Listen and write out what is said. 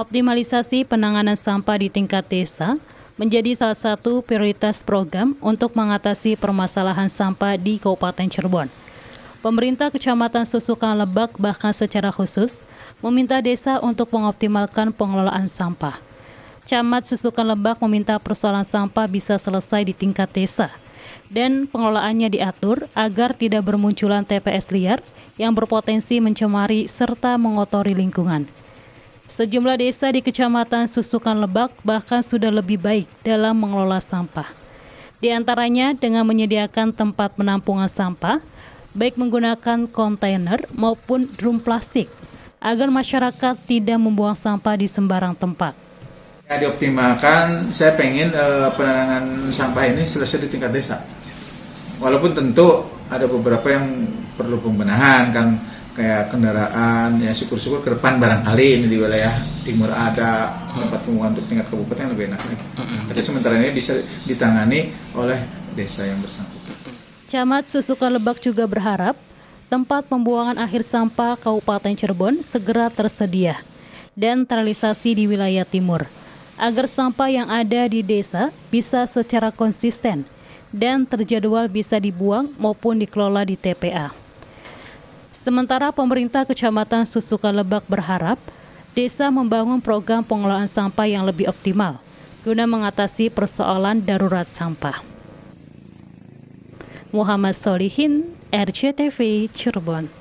Optimalisasi penanganan sampah di tingkat desa menjadi salah satu prioritas program untuk mengatasi permasalahan sampah di Kabupaten Cirebon. Pemerintah Kecamatan Susukan Lebak bahkan secara khusus meminta desa untuk mengoptimalkan pengelolaan sampah. Camat Susukan Lebak meminta persoalan sampah bisa selesai di tingkat desa dan pengelolaannya diatur agar tidak bermunculan TPS liar yang berpotensi mencemari serta mengotori lingkungan. Sejumlah desa di Kecamatan Susukan Lebak bahkan sudah lebih baik dalam mengelola sampah. Di antaranya dengan menyediakan tempat penampungan sampah, baik menggunakan kontainer maupun drum plastik, agar masyarakat tidak membuang sampah di sembarang tempat. Ya, dioptimalkan, saya pengen e, penanganan sampah ini selesai di tingkat desa. Walaupun tentu ada beberapa yang perlu pembenahan kan kayak kendaraan ya syukur-syukur ke depan barangkali ini di wilayah timur ada hmm. tempat pembuangan untuk tingkat kabupaten lebih enak lagi. Hmm, hmm, Tapi sementara ini bisa ditangani oleh desa yang bersangkutan. Camat Susuka Lebak juga berharap tempat pembuangan akhir sampah Kabupaten Cirebon segera tersedia dan terrealisasi di wilayah timur agar sampah yang ada di desa bisa secara konsisten dan terjadwal bisa dibuang maupun dikelola di TPA. Sementara pemerintah Kecamatan Susuka Lebak berharap desa membangun program pengelolaan sampah yang lebih optimal guna mengatasi persoalan darurat sampah. Muhammad Solihin, RCTV Cirebon.